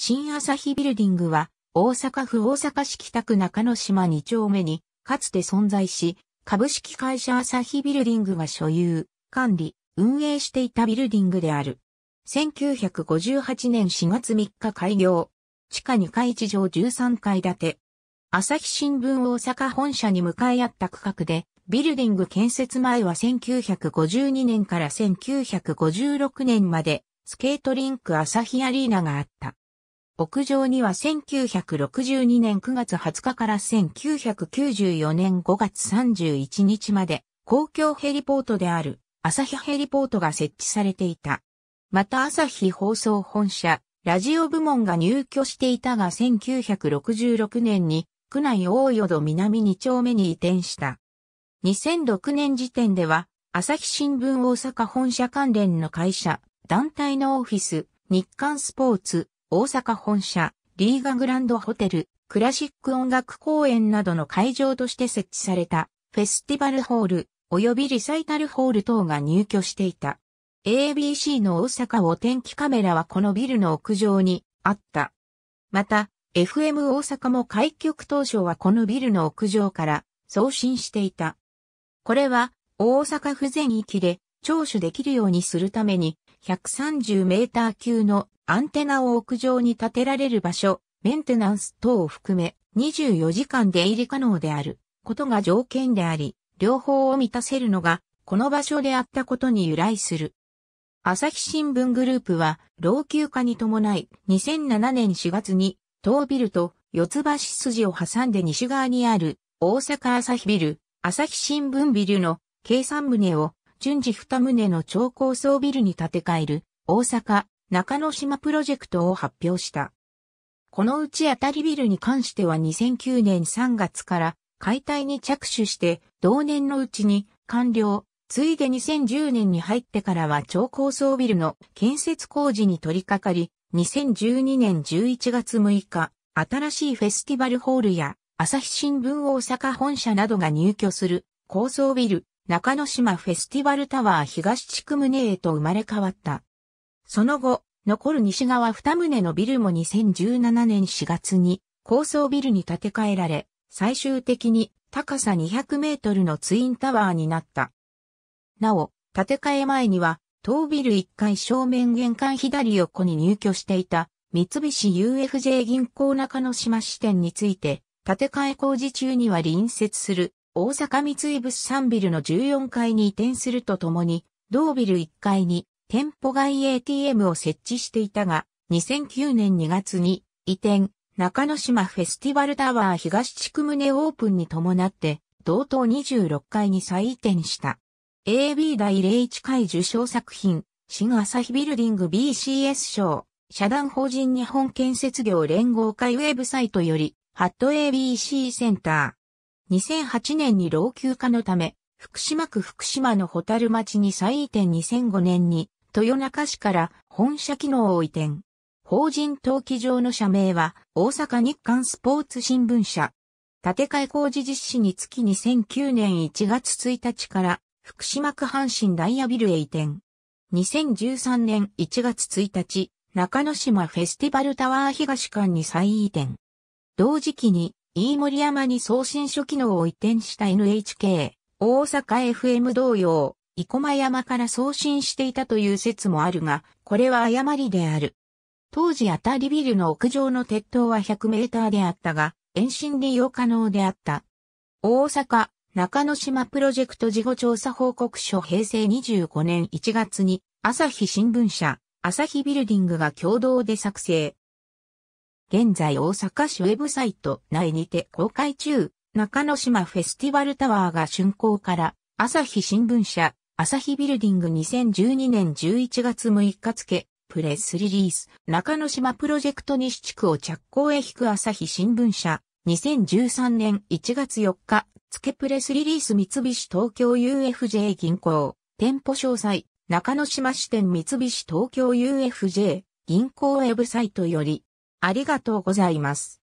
新朝日ビルディングは、大阪府大阪市北区中野島2丁目に、かつて存在し、株式会社朝日ビルディングが所有、管理、運営していたビルディングである。1958年4月3日開業。地下2階地上13階建て。朝日新聞大阪本社に向かい合った区画で、ビルディング建設前は1952年から1956年まで、スケートリンク朝日アリーナがあった。屋上には1962年9月20日から1994年5月31日まで公共ヘリポートである朝日ヘリポートが設置されていた。また朝日放送本社、ラジオ部門が入居していたが1966年に区内大淀南2丁目に移転した。2006年時点では朝日新聞大阪本社関連の会社、団体のオフィス、日刊スポーツ、大阪本社、リーガグランドホテル、クラシック音楽公演などの会場として設置された、フェスティバルホール、及びリサイタルホール等が入居していた。ABC の大阪お天気カメラはこのビルの屋上にあった。また、FM 大阪も開局当初はこのビルの屋上から送信していた。これは大阪府全域で聴取できるようにするために130メーター級のアンテナを屋上に建てられる場所、メンテナンス等を含め24時間出入り可能であることが条件であり、両方を満たせるのがこの場所であったことに由来する。朝日新聞グループは老朽化に伴い2007年4月に東ビルと四つ橋筋を挟んで西側にある大阪朝日ビル、朝日新聞ビルの計算棟を順次二棟の超高層ビルに建て替える大阪中野島プロジェクトを発表した。このうち当たりビルに関しては2009年3月から解体に着手して同年のうちに完了、ついで2010年に入ってからは超高層ビルの建設工事に取り掛かり、2012年11月6日、新しいフェスティバルホールや朝日新聞大阪本社などが入居する高層ビル中之島フェスティバルタワー東地区棟へと生まれ変わった。その後、残る西側二棟のビルも2017年4月に高層ビルに建て替えられ、最終的に高さ200メートルのツインタワーになった。なお、建て替え前には、当ビル1階正面玄関左横に入居していた三菱 UFJ 銀行中之島支店について、建て替え工事中には隣接する大阪三井物産ビルの14階に移転するとともに、同ビル1階に店舗外 ATM を設置していたが、2009年2月に移転、中之島フェスティバルタワー東地区棟オープンに伴って、同等26階に再移転した。AB 第01回受賞作品、新朝日ビルディング BCS 賞、社団法人日本建設業連合会ウェブサイトより、ハット ABC センター。2008年に老朽化のため、福島区福島のホタル町に再移転2005年に、豊中市から本社機能を移転。法人登記上の社名は、大阪日刊スポーツ新聞社。建て替え工事実施につき2009年1月1日から、福島区阪神ダイヤビルへ移転。2013年1月1日、中野島フェスティバルタワー東館に再移転。同時期に、飯盛山に送信書機能を移転した NHK、大阪 FM 同様、生駒山から送信していたという説もあるが、これは誤りである。当時あたりビルの屋上の鉄塔は100メーターであったが、延伸利用可能であった。大阪、中之島プロジェクト事後調査報告書平成25年1月に、朝日新聞社、朝日ビルディングが共同で作成。現在大阪市ウェブサイト内にて公開中、中野島フェスティバルタワーが竣工から、朝日新聞社、朝日ビルディング2012年11月6日付、プレスリリース、中野島プロジェクト西地区を着工へ引く朝日新聞社、2013年1月4日、付プレスリリース三菱東京 UFJ 銀行、店舗詳細、中野島支店三菱東京 UFJ、銀行ウェブサイトより、ありがとうございます。